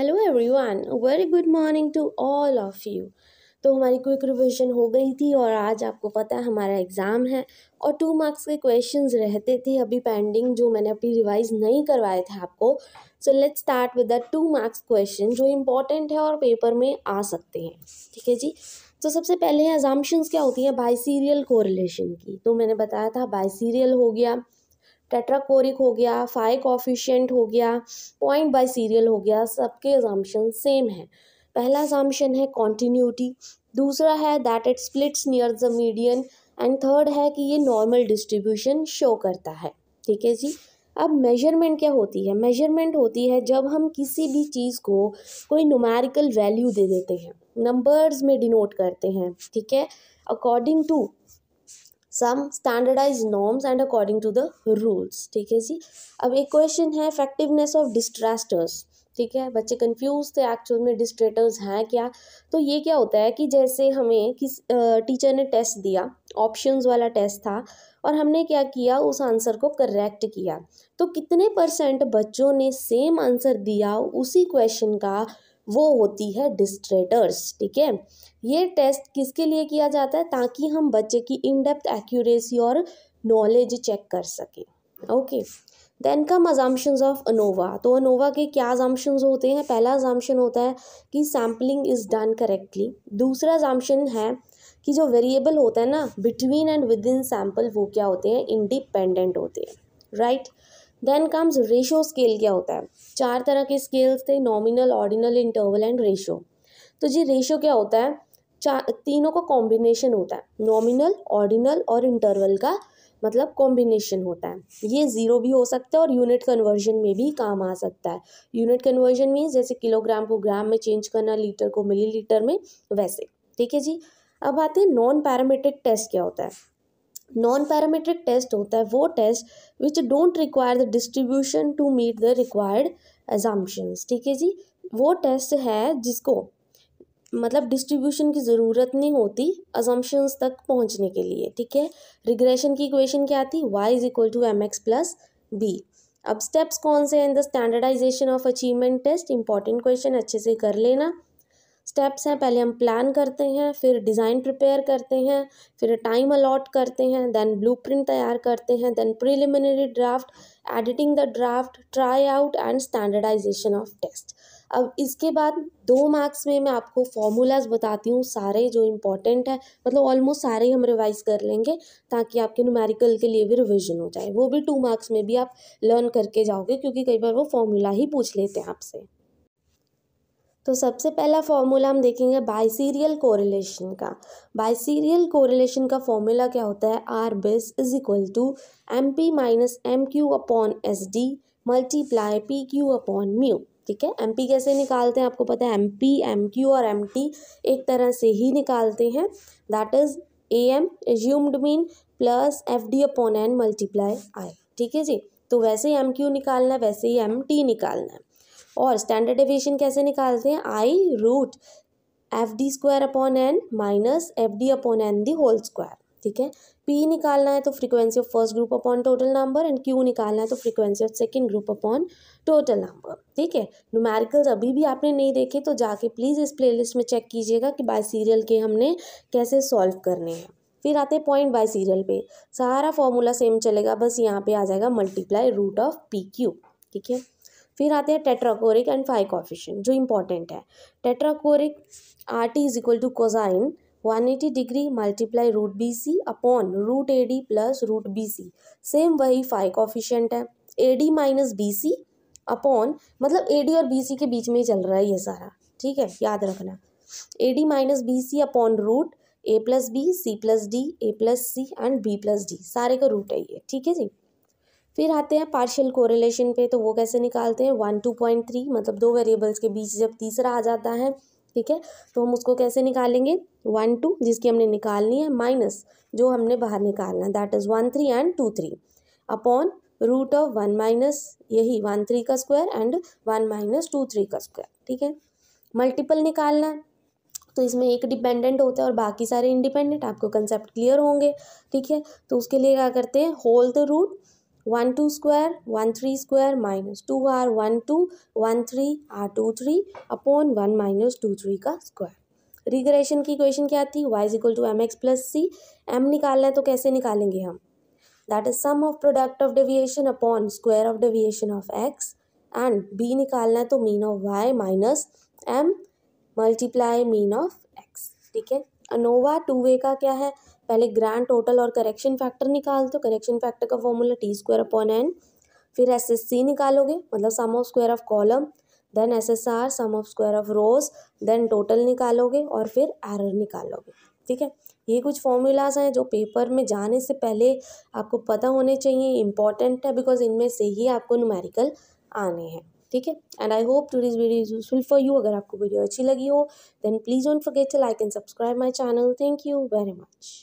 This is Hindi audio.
Hello everyone very good morning to all of you तो हमारी क्विक रिविजन हो गई थी और आज आपको पता है हमारा एग्ज़ाम है और टू मार्क्स के क्वेश्चंस रहते थे अभी पेंडिंग जो मैंने अभी रिवाइज नहीं करवाए थे आपको so let's start with the two marks question जो इम्पोर्टेंट है और पेपर में आ सकते हैं ठीक है जी तो सबसे पहले है क्या होती हैं बाई सीरियल की तो मैंने बताया था बाई सीरियल हो गया टेट्राकोरिक हो गया फाइव कॉफिशियंट हो गया पॉइंट बाय सीरियल हो गया सबके एग्जाम्पन सेम है पहला एग्जाम्पन है कॉन्टीन्यूटी दूसरा है that it splits near the median and third है कि ये नॉर्मल डिस्ट्रीब्यूशन शो करता है ठीक है जी अब मेजरमेंट क्या होती है मेजरमेंट होती है जब हम किसी भी चीज़ को कोई नुमेरिकल वैल्यू दे देते हैं नंबर्स में डिनोट करते हैं ठीक है according to some standardize norms and according to the rules ठीक है जी अब एक क्वेश्चन है इफेक्टिवनेस ऑफ डिस्ट्रेस्टर्स ठीक है बच्चे कंफ्यूज थे एक्चुअल में डिस्ट्रेटर्स हैं क्या तो ये क्या होता है कि जैसे हमें किस टीचर ने टेस्ट दिया ऑप्शंस वाला टेस्ट था और हमने क्या किया उस आंसर को करेक्ट किया तो कितने परसेंट बच्चों ने सेम आंसर दिया उसी क्वेश्चन का वो होती है डिस्ट्रेटर्स ठीक है ये टेस्ट किसके लिए किया जाता है ताकि हम बच्चे की इन डेप्थ एक्यूरेसी और नॉलेज चेक कर सकें okay then come assumptions of ANOVA तो अनोवा के क्या अजाम्पन्स होते हैं पहला अजाम्पन होता है कि सैम्पलिंग इज़ डन करेक्टली दूसरा अजाम्पन है कि जो वेरिएबल होता है ना between and within sample वो क्या होते हैं इंडिपेंडेंट होते हैं right right? Then comes ratio scale क्या होता है चार तरह के स्केल्स थे nominal ordinal interval and ratio तो जी रेशो क्या होता है चार तीनों का कॉम्बिनेशन होता है नॉमिनल ऑर्डिनल और इंटरवल का मतलब कॉम्बिनेशन होता है ये ज़ीरो भी हो सकता है और यूनिट कन्वर्जन में भी काम आ सकता है यूनिट कन्वर्जन मीन्स जैसे किलोग्राम को ग्राम में चेंज करना लीटर को मिलीलीटर में वैसे ठीक है जी अब आते हैं नॉन पैरामीट्रिक टेस्ट क्या होता है नॉन पैरामीट्रिक टेस्ट होता है वो test which don't require the distribution to meet the required assumptions ठीक है जी वो टेस्ट है जिसको मतलब डिस्ट्रीब्यूशन की ज़रूरत नहीं होती अजम्पन्स तक पहुंचने के लिए ठीक है रिग्रेशन की इक्वेशन क्या आती Y is equal to M X plus B अब स्टेप्स कौन से हैं in the standardization of achievement test important question अच्छे से कर लेना स्टेप्स हैं पहले हम प्लान करते हैं फिर डिज़ाइन प्रिपेयर करते हैं फिर टाइम अलॉट करते हैं देन ब्लूप्रिंट तैयार करते हैं then preliminary draft editing the draft try out and standardization of test अब इसके बाद दो मार्क्स में मैं आपको फॉर्मूलाज बताती हूँ सारे जो इंपॉर्टेंट है मतलब ऑलमोस्ट सारे ही हम रिवाइज कर लेंगे ताकि आपके न्यूमेरिकल के लिए भी रिविजन हो जाए वो भी टू मार्क्स में भी आप लर्न करके जाओगे क्योंकि कई बार वो फॉर्मूला ही पूछ लेते हैं आपसे तो सबसे पहला फॉर्मूला हम देखेंगे बाइसीरियल कोरिलेशन का बाइसीरियल कोरिलेशन का फॉर्मूला क्या होता है R base is equal to M P minus M Q upon S D multiply P Q upon mu ठीक है एम पी कैसे निकालते हैं आपको पता है एम पी एम क्यू और एम टी एक तरह से ही निकालते हैं that is A M assumed mean plus F D upon N multiply I ठीक है जी तो वैसे ही एम क्यू निकालना है वैसे ही एम टी निकालना है और स्टैंडर्ड डेविएशन कैसे निकालते हैं I root F D square upon N minus F D upon N the whole square ठीक है पी निकालना है तो frequency of first group upon total number and Q निकालना है तो frequency of second group upon total number ठीक है न्यूमेरिकल्स अभी भी आपने नहीं देखे तो जाके प्लीज़ इस प्लेलिस्ट में चेक कीजिएगा कि बाय सीरियल के हमने कैसे सॉल्व करने हैं फिर आते हैं पॉइंट बाय सीरियल पे सारा फॉर्मूला सेम चलेगा बस यहाँ पे आ जाएगा multiply root of P Q ठीक है फिर आते हैं टेट्राकोरिक एंड फाइव कॉफिशन जो इंपॉर्टेंट है tetrachoric R T is equal to cosine one eighty degree multiply root B C upon root A D plus root B C same वही फाइव कॉफिशेंट है A D minus B C upon मतलब ए डी और बी सी के बीच में ही चल रहा है ये सारा ठीक है याद रखना A D minus B C upon root A plus B C plus D A plus C and B plus D सारे का रूट है ये ठीक है जी फिर आते हैं पार्शियल कोरिलेशन पे तो वो कैसे निकालते हैं वन टू पॉइंट थ्री मतलब दो वेरिएबल्स के बीच जब तीसरा आ जाता है ठीक है तो हम उसको कैसे निकालेंगे वन टू जिसकी हमने निकालनी है माइनस जो हमने बाहर निकालना है that is one three and two three upon root of one minus यही वन थ्री का square and one minus two three का स्क्वायर ठीक है मल्टीपल निकालना है तो इसमें एक डिपेंडेंट होता है और बाकी सारे इंडिपेंडेंट आपको कंसेप्ट क्लियर होंगे ठीक है तो उसके लिए क्या करते हैं whole the root one two square one three square minus two R one two one three R two three upon one minus two three का स्क्वायर रिग्रेशन की क्वेश्चन क्या आती है Y is equal to M X plus C M निकालना है तो कैसे निकालेंगे हम that is sum of product of deviation upon square of deviation of X and B निकालना है तो mean of Y minus M multiply mean of X ठीक है अनोवा टू वे का क्या है पहले ग्रैंड टोटल और करेक्शन फैक्टर निकाल दो करेक्शन फैक्टर का formula T square upon N फिर एस एस सी निकालोगे मतलब sum of square of column then S S R sum of square of rows then total निकालोगे और फिर एरर निकालोगे ठीक है ये कुछ फॉर्मूलाज हैं जो पेपर में जाने से पहले आपको पता होने चाहिए इंपॉर्टेंट है बिकॉज इनमें से ही आपको न्यूमेरिकल आने हैं ठीक है and I hope to this video is useful for you अगर आपको वीडियो अच्छी लगी हो then please don't forget to like and subscribe my channel thank you very much